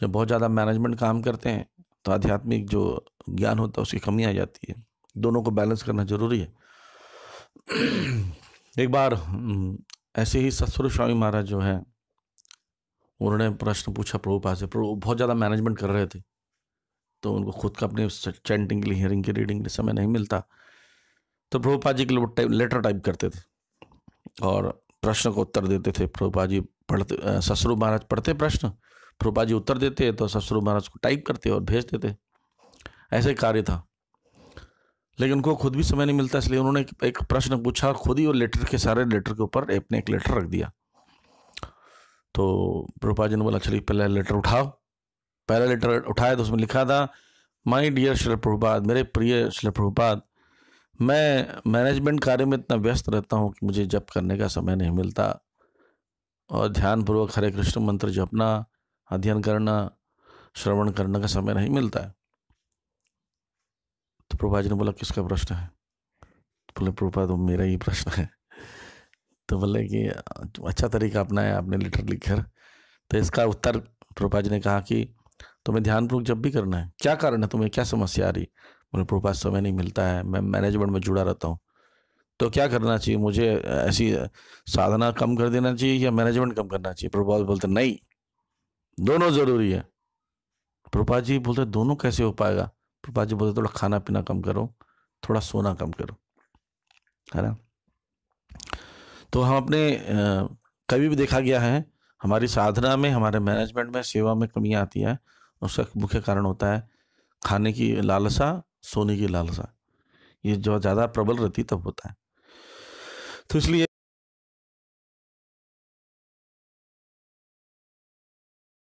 जब बहुत ज़्यादा मैनेजमेंट काम करते हैं तो आध्यात्मिक जो ज्ञान होता है उसकी कमी आ जाती है दोनों को बैलेंस करना जरूरी है एक बार ऐसे ही ससुर स्वामी महाराज जो है उन्होंने प्रश्न पूछा प्रभुपा से प्रभु बहुत ज़्यादा मैनेजमेंट कर रहे थे तो उनको खुद का अपने चैंटिंग के लिए हियरिंग के रीडिंग के समय नहीं मिलता तो प्रभुपा जी के लिए लेटर टाइप करते थे और प्रश्न को उत्तर देते थे प्रभुपा जी पढ़ते ससुर महाराज पढ़ते प्रश्न प्रभा जी उत्तर देते तो ससुर महाराज को टाइप करते और भेज देते ऐसे कार्य था लेकिन उनको खुद भी समय नहीं मिलता इसलिए उन्होंने एक प्रश्न पूछा और खुद ही और लेटर के सारे लेटर के ऊपर अपने एक लेटर रख दिया तो रूपा जी ने बोला चलिए पहला लेटर उठाओ पहला लेटर उठाया तो उसमें लिखा था माई डियर श्री प्रभुपाद मेरे प्रिय श्री प्रभुपाद मैं मैनेजमेंट कार्य में इतना व्यस्त रहता हूँ कि मुझे जप करने का समय नहीं मिलता और ध्यानपूर्वक हरे कृष्ण मंत्र जपना अध्ययन करना श्रवण करने का समय नहीं मिलता है तो प्रभा जी ने बोला किसका प्रश्न है तो बोले प्रभा तो मेरा ही प्रश्न है तो बोले कि अच्छा तरीका अपनाया आपने लेटर लिखकर तो इसका उत्तर प्रभा जी ने कहा कि तुम्हें ध्यानपूर्वक जब भी करना है क्या कारण है तुम्हें क्या समस्या आ रही बोले प्रभा समय नहीं मिलता है मैं मैनेजमेंट में जुड़ा रहता हूँ तो क्या करना चाहिए मुझे ऐसी साधना कम कर देना चाहिए या मैनेजमेंट कम करना चाहिए प्रभा बोलते नहीं दोनों ज़रूरी है प्रपा जी बोलते दोनों कैसे हो पाएगा प्रपा जी बोलते थोड़ा खाना पीना कम करो थोड़ा सोना कम करो है ना तो हम अपने कभी भी देखा गया है हमारी साधना में हमारे मैनेजमेंट में सेवा में कमियाँ आती है उसका मुख्य कारण होता है खाने की लालसा सोने की लालसा ये जो ज़्यादा प्रबल रहती तब होता है तो इसलिए